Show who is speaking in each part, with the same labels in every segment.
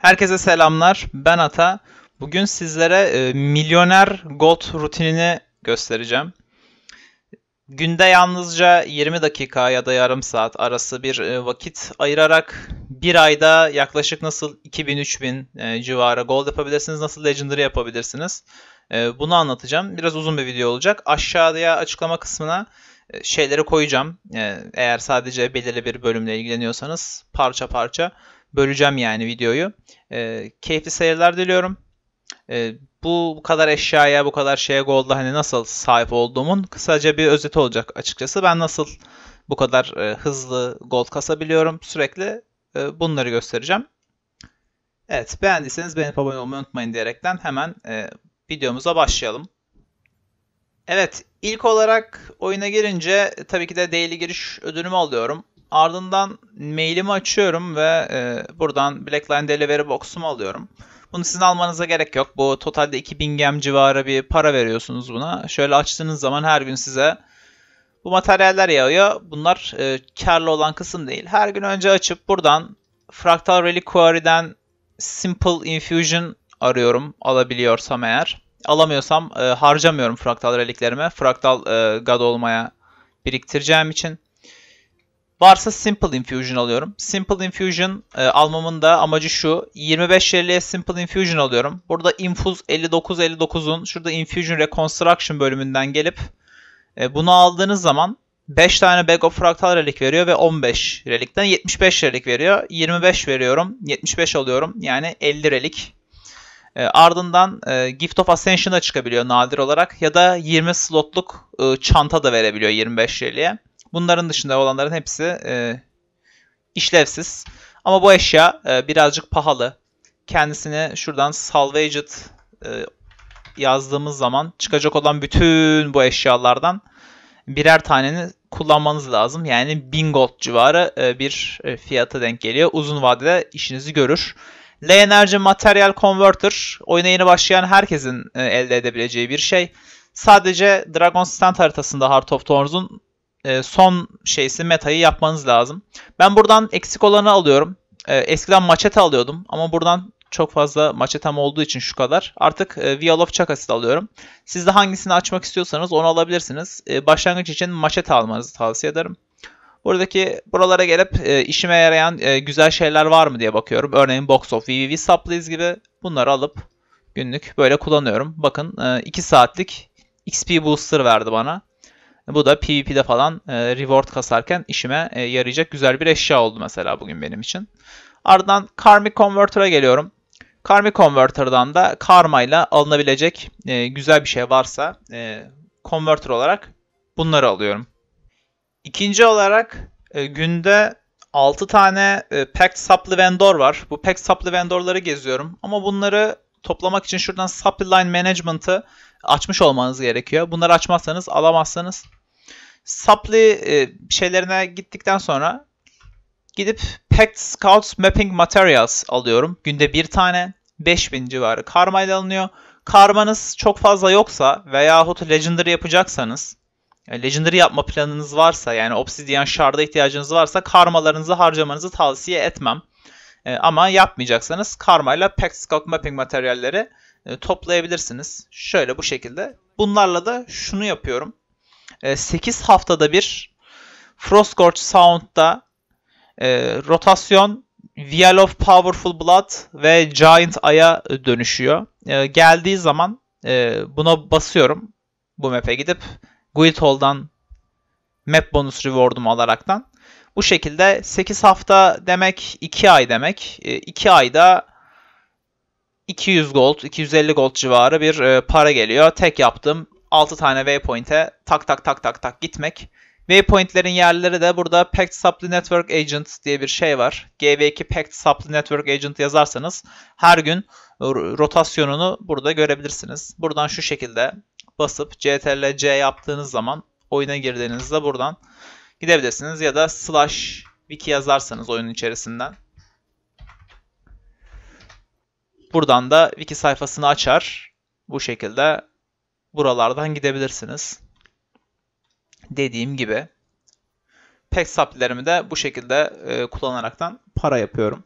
Speaker 1: Herkese selamlar. Ben Ata. Bugün sizlere e, milyoner gold rutinini göstereceğim. Günde yalnızca 20 dakika ya da yarım saat arası bir e, vakit ayırarak bir ayda yaklaşık nasıl 2000-3000 e, civarı gold yapabilirsiniz, nasıl legendary yapabilirsiniz. E, bunu anlatacağım. Biraz uzun bir video olacak. Aşağıya açıklama kısmına e, şeyleri koyacağım. E, eğer sadece belirli bir bölümle ilgileniyorsanız parça parça böleceğim yani videoyu. E, keyifli seyirler diliyorum. E, bu, bu kadar eşyaya, bu kadar şeye Gold'a hani nasıl sahip olduğumun kısaca bir özeti olacak açıkçası. Ben nasıl bu kadar e, hızlı Gold kasabiliyorum sürekli e, bunları göstereceğim. Evet beğendiyseniz beni abone olmayı unutmayın diyerekten hemen e, videomuza başlayalım. Evet ilk olarak oyuna girince tabii ki de daily giriş ödülümü alıyorum. Ardından mailimi açıyorum ve e, buradan Blackline Delivery Box'umu alıyorum. Bunu sizin almanıza gerek yok. Bu totalde 2000 gem civarı bir para veriyorsunuz buna. Şöyle açtığınız zaman her gün size bu materyaller yağıyor. Bunlar e, karlı olan kısım değil. Her gün önce açıp buradan Fractal Reliquary'den Simple Infusion arıyorum alabiliyorsam eğer. Alamıyorsam e, harcamıyorum fraktal reliklerimi. Fraktal e, god olmaya biriktireceğim için. Varsa Simple Infusion alıyorum. Simple Infusion e, almamın da amacı şu. 25 TL'ye Simple Infusion alıyorum. Burada 59-59'un, şurada Infusion Reconstruction bölümünden gelip e, bunu aldığınız zaman 5 tane Bag of Fractal relic veriyor ve 15 relikten 75 relic veriyor. 25 veriyorum. 75 alıyorum. Yani 50 relic. E, ardından e, Gift of Ascension'a çıkabiliyor nadir olarak. Ya da 20 slotluk e, çanta da verebiliyor 25 reliğe. Bunların dışında olanların hepsi e, işlevsiz. Ama bu eşya e, birazcık pahalı. Kendisini şuradan salvaged e, yazdığımız zaman çıkacak olan bütün bu eşyalardan birer taneni kullanmanız lazım. Yani 1000 gold civarı e, bir e, fiyata denk geliyor. Uzun vadede işinizi görür. L Energy Material Converter oyuna yeni başlayan herkesin e, elde edebileceği bir şey. Sadece Dragon Stand haritasında Heart of Thorns'un e, son şeysi metayı yapmanız lazım. Ben buradan eksik olanı alıyorum. E, eskiden maçete alıyordum ama buradan çok fazla maçetem olduğu için şu kadar. Artık e, Vial of Chakas'ı alıyorum. Siz de hangisini açmak istiyorsanız onu alabilirsiniz. E, başlangıç için maçete almanızı tavsiye ederim. Buradaki buralara gelip işime yarayan güzel şeyler var mı diye bakıyorum. Örneğin Box of VVV Supplies gibi bunları alıp günlük böyle kullanıyorum. Bakın e, 2 saatlik XP Booster verdi bana. E, bu da PvP'de falan e, reward kasarken işime e, yarayacak güzel bir eşya oldu mesela bugün benim için. Ardından Karmic Converter'a geliyorum. Karmic Converter'dan da karma ile alınabilecek e, güzel bir şey varsa e, converter olarak bunları alıyorum. İkinci olarak e, günde 6 tane e, pack supply vendor var. Bu pack supply vendorları geziyorum ama bunları toplamak için şuradan supply line management'ı açmış olmanız gerekiyor. Bunları açmazsanız alamazsanız Supply e, şeylerine gittikten sonra gidip Packed Scouts Mapping Materials alıyorum. Günde bir tane 5000 civarı karma ile alınıyor. Karmanız çok fazla yoksa veyahut Legendary yapacaksanız e, Legendary yapma planınız varsa yani Obsidian Shard'a ihtiyacınız varsa karmalarınızı harcamanızı tavsiye etmem. E, ama yapmayacaksanız karmayla Packed Scout Mapping materyalleri e, toplayabilirsiniz. Şöyle bu şekilde. Bunlarla da şunu yapıyorum. 8 ee, haftada bir Frostgorge Sound'da e, rotasyon Vial of Powerful Blood ve Giant Eye'a dönüşüyor. E, geldiği zaman e, buna basıyorum. Bu map'e gidip Guild map bonus reward'umu alaraktan. Bu şekilde 8 hafta demek 2 ay demek. E, 2 ayda 200 gold, 250 gold civarı bir e, para geliyor. Tek yaptığım 6 tane waypoint'e tak tak tak tak tak gitmek. Waypoint'lerin yerleri de burada Pact Supply Network Agent diye bir şey var. GV2 Pact Supply Network Agent yazarsanız her gün rotasyonunu burada görebilirsiniz. Buradan şu şekilde basıp CTRL C yaptığınız zaman oyuna girdiğinizde buradan gidebilirsiniz ya da slash wiki yazarsanız oyunun içerisinden. Buradan da wiki sayfasını açar. Bu şekilde buralardan gidebilirsiniz. Dediğim gibi pek saplilerimi de bu şekilde e, kullanaraktan para yapıyorum.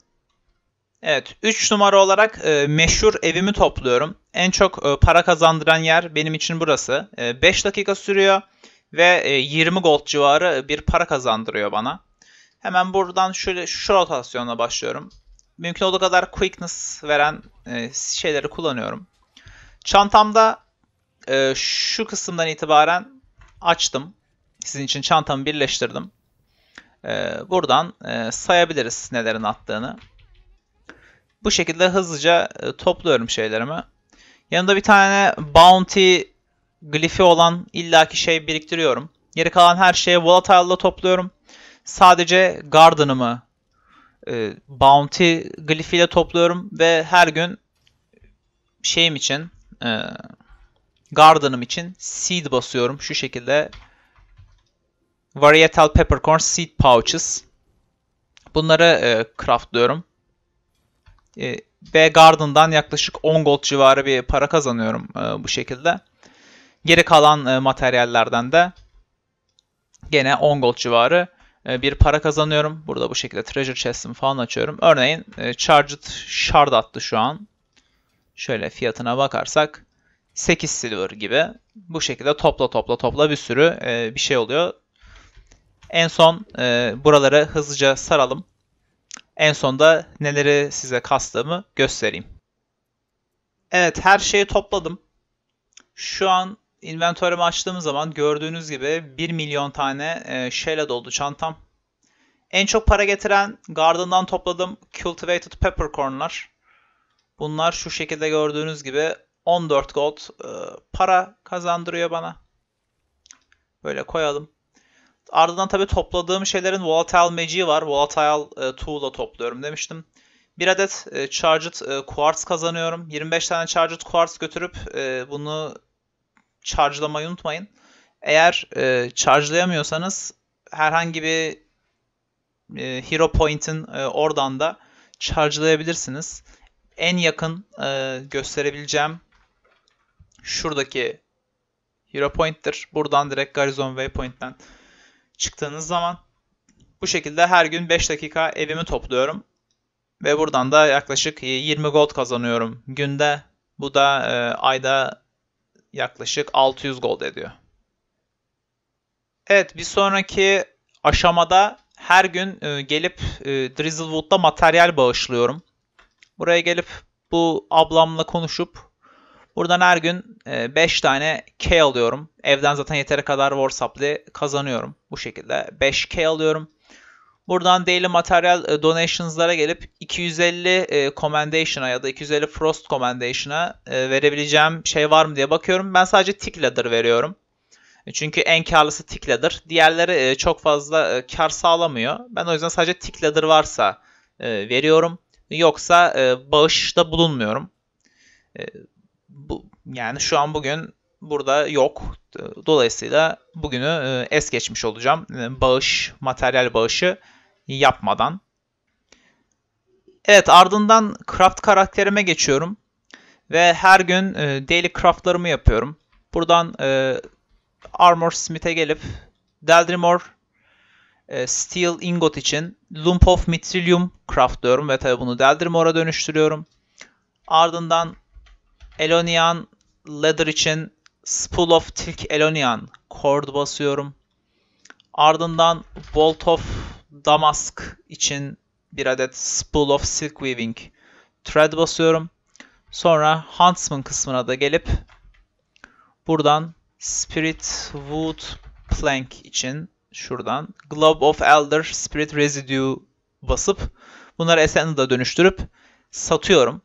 Speaker 1: Evet 3 numara olarak e, meşhur evimi topluyorum. En çok e, para kazandıran yer benim için burası. 5 e, dakika sürüyor ve e, 20 gold civarı bir para kazandırıyor bana. Hemen buradan şöyle şu rotasyonla başlıyorum. Mümkün olduğu kadar quickness veren e, şeyleri kullanıyorum. Çantamda e, şu kısımdan itibaren açtım. Sizin için çantamı birleştirdim. E, buradan e, sayabiliriz nelerin attığını. Bu şekilde hızlıca e, topluyorum şeylerimi. Yanında bir tane bounty glifi olan illaki şey biriktiriyorum. Geri kalan her şeyi volatile'la topluyorum. Sadece garden'ımı e, bounty glifiyle topluyorum ve her gün şeyim için e, garden'ım için seed basıyorum. Şu şekilde varietal peppercorn seed pouches. Bunları e, craftlıyorum. E, ve garden'dan yaklaşık 10 gold civarı bir para kazanıyorum e, bu şekilde. Geri kalan e, materyallerden de gene 10 gold civarı e, bir para kazanıyorum. Burada bu şekilde treasure chest'imi falan açıyorum. Örneğin e, charged shard attı şu an. Şöyle fiyatına bakarsak 8 silver gibi. Bu şekilde topla topla topla bir sürü e, bir şey oluyor. En son e, buralara hızlıca saralım. En sonda neleri size kastığımı göstereyim. Evet her şeyi topladım. Şu an inventörümü açtığım zaman gördüğünüz gibi 1 milyon tane e, şeyle doldu çantam. En çok para getiren Garden'dan topladım Cultivated Peppercorn'lar. Bunlar şu şekilde gördüğünüz gibi 14 gold e, para kazandırıyor bana. Böyle koyalım. Ardından tabii topladığım şeylerin volatile magic'i var. Volatile e, tool'la topluyorum demiştim. Bir adet e, charged e, quartz kazanıyorum. 25 tane charged quartz götürüp e, bunu charge'lamayı unutmayın. Eğer e, charge'layamıyorsanız herhangi bir e, hero point'in e, oradan da charge'layabilirsiniz. En yakın e, gösterebileceğim şuradaki Hero Point'tir. Buradan direkt Garrison Waypoint'ten çıktığınız zaman bu şekilde her gün 5 dakika evimi topluyorum. Ve buradan da yaklaşık 20 gold kazanıyorum günde. Bu da e, ayda yaklaşık 600 gold ediyor. Evet bir sonraki aşamada her gün e, gelip e, Drizzlewood'da materyal bağışlıyorum. Buraya gelip bu ablamla konuşup Buradan her gün 5 e, tane K alıyorum. Evden zaten yeteri kadar Warsap'li kazanıyorum. Bu şekilde 5 K alıyorum. Buradan daily material e, donations'lara gelip 250 e, commendation'a ya da 250 frost commendation'a verebileceğim şey var mı diye bakıyorum. Ben sadece tick ladder veriyorum. Çünkü en karlısı tick ladder. Diğerleri çok fazla kar sağlamıyor. Ben o yüzden sadece tick ladder varsa veriyorum. Yoksa bağışta bulunmuyorum bu yani şu an bugün burada yok. Dolayısıyla bugünü e, es geçmiş olacağım. E, bağış, materyal bağışı yapmadan. Evet ardından craft karakterime geçiyorum. Ve her gün e, daily craftlarımı yapıyorum. Buradan Armor Smith'e gelip Deldrimor Steel Ingot için Lump of Mithrilium craftlıyorum ve tabi bunu Deldrimor'a dönüştürüyorum. Ardından Elonian Leather için Spool of Tilk Elonian chord basıyorum. Ardından Bolt of Damask için bir adet Spool of Silk Weaving thread basıyorum. Sonra Huntsman kısmına da gelip buradan Spirit Wood Plank için şuradan Globe of Elder Spirit Residue basıp bunları Ascendant'a dönüştürüp satıyorum.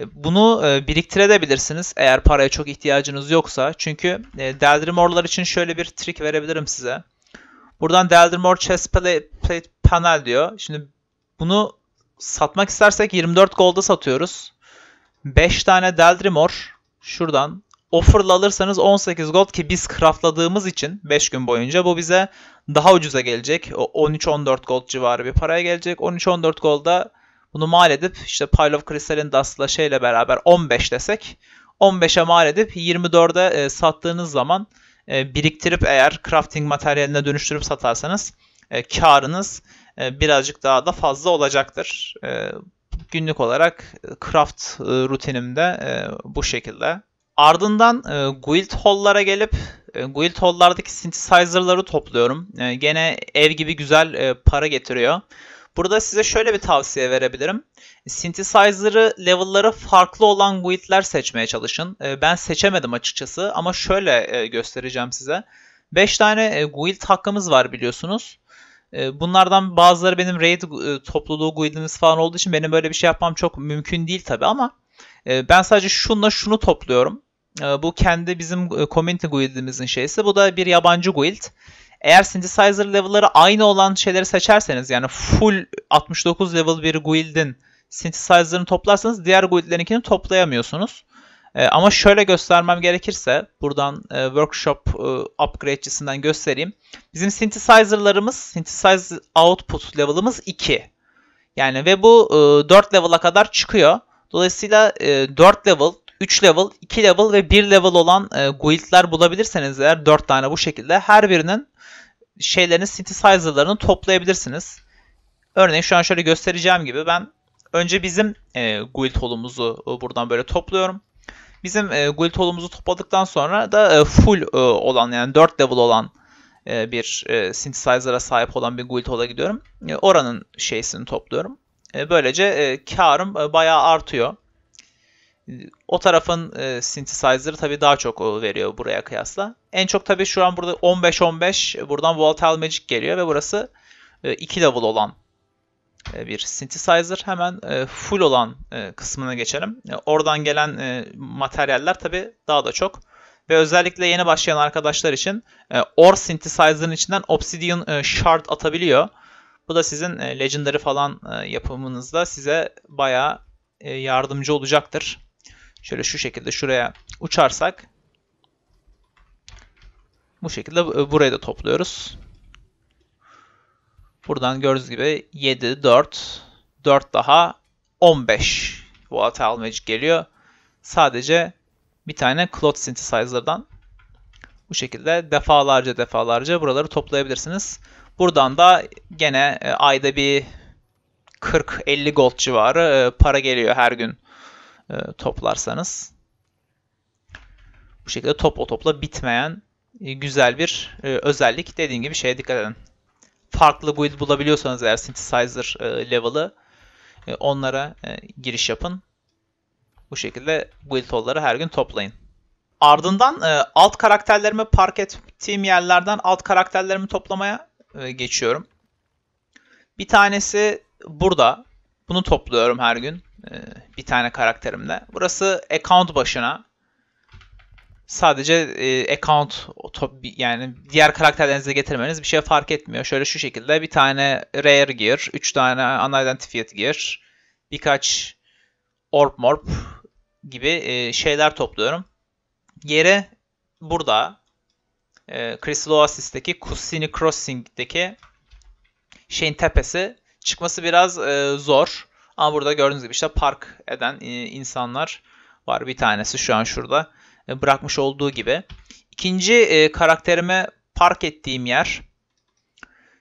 Speaker 1: E, bunu e, biriktirebilirsiniz eğer paraya çok ihtiyacınız yoksa. Çünkü e, Deldrimor'lar için şöyle bir trik verebilirim size. Buradan Deldrimor Chest Plate Panel diyor. Şimdi bunu satmak istersek 24 golda satıyoruz. 5 tane Deldrimor şuradan offer'la alırsanız 18 gold ki biz craftladığımız için 5 gün boyunca bu bize daha ucuza gelecek. 13-14 gold civarı bir paraya gelecek. 13-14 golda bunu mal edip işte Pile of Crystal'in Dust'la şeyle beraber 15 desek 15'e mal edip 24'e e, sattığınız zaman e, biriktirip eğer crafting materyaline dönüştürüp satarsanız e, karınız e, birazcık daha da fazla olacaktır. E, günlük olarak e, craft e, rutinimde e, bu şekilde. Ardından e, guild hall'lara gelip e, guild hall'lardaki synthesizer'ları topluyorum. E, gene ev gibi güzel e, para getiriyor. Burada size şöyle bir tavsiye verebilirim. Synthesizer'ı level'ları farklı olan guild'ler seçmeye çalışın. Ee, ben seçemedim açıkçası ama şöyle e, göstereceğim size. 5 tane e, guild hakkımız var biliyorsunuz. E, bunlardan bazıları benim raid topluluğu guildimiz falan olduğu için benim böyle bir şey yapmam çok mümkün değil tabi ama ben sadece şunla şunu topluyorum. Bu kendi bizim community guildimizin şeysi. Bu da bir yabancı guild. Eğer synthesizer level'ları aynı olan şeyleri seçerseniz yani full 69 level bir guild'in synthesizer'ını toplarsanız diğer guild'lerinkini toplayamıyorsunuz. E, ama şöyle göstermem gerekirse buradan e, workshop e, upgrade'cisinden göstereyim. Bizim synthesizer'larımız, synthesizer output level'ımız 2. Yani ve bu e, 4 level'a kadar çıkıyor. Dolayısıyla e, 4 level, 3 level, 2 level ve 1 level olan e, guild'ler bulabilirseniz eğer 4 tane bu şekilde her birinin şeylerin synthesizer'larını toplayabilirsiniz. Örneğin şu an şöyle göstereceğim gibi ben önce bizim e, guild holumuzu e, buradan böyle topluyorum. Bizim e, guild holumuzu topladıktan sonra da e, full e, olan yani 4 level olan e, bir e, synthesizer'a sahip olan bir guild hola gidiyorum. E, oranın şeysini topluyorum. E, böylece e, karım e, bayağı artıyor. O tarafın e, synthesizer'ı tabii daha çok veriyor buraya kıyasla. En çok tabii şu an burada 15-15 e, buradan Volatile Magic geliyor ve burası 2 e, level olan e, bir synthesizer. Hemen e, full olan e, kısmına geçelim. E, oradan gelen e, materyaller tabii daha da çok. Ve özellikle yeni başlayan arkadaşlar için e, OR synthesizer'ın içinden Obsidian e, Shard atabiliyor. Bu da sizin e, Legendary falan e, yapımınızda size bayağı yardımcı olacaktır. Şöyle şu şekilde şuraya uçarsak bu şekilde e, burayı da topluyoruz. Buradan gördüğünüz gibi 7, 4, 4 daha 15 volatile magic geliyor. Sadece bir tane cloud synthesizer'dan bu şekilde defalarca defalarca buraları toplayabilirsiniz. Buradan da gene e, ayda bir 40-50 gold civarı e, para geliyor her gün e, toplarsanız. Bu şekilde top o topla bitmeyen e, güzel bir e, özellik. Dediğim gibi şeye dikkat edin. Farklı build bulabiliyorsanız eğer synthesizer e, level'ı e, onlara e, giriş yapın. Bu şekilde build tool'ları her gün toplayın. Ardından e, alt karakterlerimi park ettiğim yerlerden alt karakterlerimi toplamaya e, geçiyorum. Bir tanesi burada. Bunu topluyorum her gün. E, bir tane karakterimle. Burası account başına. Sadece e, account yani diğer karakterlerinize getirmeniz bir şey fark etmiyor. Şöyle şu şekilde bir tane rare gear, 3 tane unidentified gear, birkaç orb morp gibi e, şeyler topluyorum. Yere burada Crystal Oasis'teki Kusini Crossing'deki şeyin tepesi çıkması biraz e, zor. Ama burada gördüğünüz gibi işte park eden e, insanlar var. Bir tanesi şu an şurada e, bırakmış olduğu gibi. İkinci e, karakterime park ettiğim yer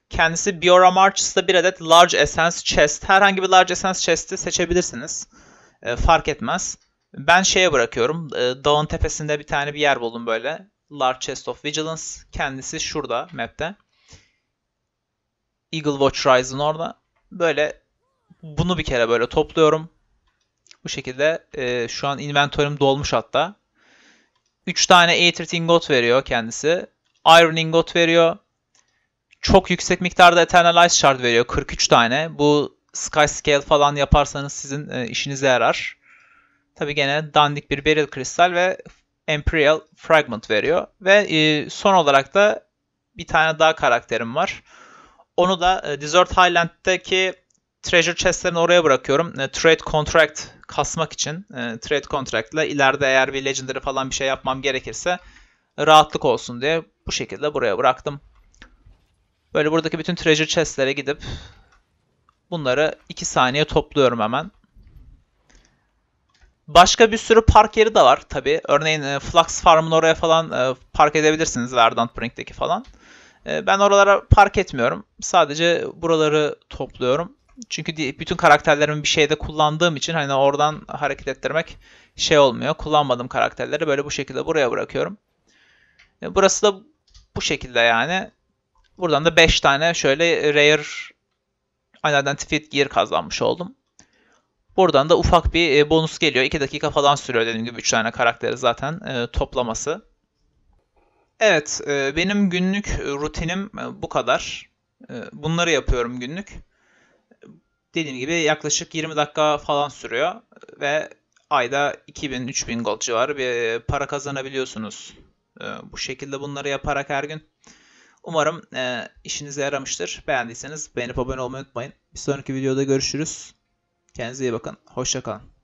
Speaker 1: kendisi Biora Marches'ta bir adet Large Essence Chest. Herhangi bir Large Essence Chest'i seçebilirsiniz. E, fark etmez. Ben şeye bırakıyorum. E, dağın tepesinde bir tane bir yer buldum böyle. Large Chest of Vigilance. Kendisi şurada map'te. Eagle Watch Rise'ın orada. Böyle bunu bir kere böyle topluyorum. Bu şekilde e, şu an inventörüm dolmuş hatta. 3 tane Aether ingot veriyor kendisi. Iron ingot veriyor. Çok yüksek miktarda Eternal Ice shard veriyor. 43 tane. Bu Sky Scale falan yaparsanız sizin e, işinize yarar. Tabi gene dandik bir Beryl Kristal ve Imperial Fragment veriyor. Ve e, son olarak da bir tane daha karakterim var. Onu da e, Desert Highland'deki treasure chestlerini oraya bırakıyorum. E, trade contract kasmak için. E, trade contract ile ileride eğer bir legendary falan bir şey yapmam gerekirse rahatlık olsun diye bu şekilde buraya bıraktım. Böyle buradaki bütün treasure chestlere gidip bunları 2 saniye topluyorum hemen. Başka bir sürü park yeri de var tabi. Örneğin Flux Farm'ın oraya falan park edebilirsiniz Verdant Brink'teki falan. Ee, ben oralara park etmiyorum. Sadece buraları topluyorum. Çünkü bütün karakterlerimi bir şeyde kullandığım için hani oradan hareket ettirmek şey olmuyor. Kullanmadığım karakterleri böyle bu şekilde buraya bırakıyorum. Ee, burası da bu şekilde yani. Buradan da 5 tane şöyle rare unidentified gear kazanmış oldum. Buradan da ufak bir e, bonus geliyor. 2 dakika falan sürüyor dediğim gibi 3 tane karakteri zaten e, toplaması. Evet, e, benim günlük e, rutinim e, bu kadar. Bunları yapıyorum günlük. Dediğim gibi yaklaşık 20 dakika falan sürüyor ve ayda 2000-3000 gol civarı bir para kazanabiliyorsunuz. Bu şekilde bunları yaparak her gün. Umarım işinize yaramıştır. Beğendiyseniz beğenip abone olmayı unutmayın. Bir sonraki videoda görüşürüz. Kendinize iyi bakın. Hoşçakalın.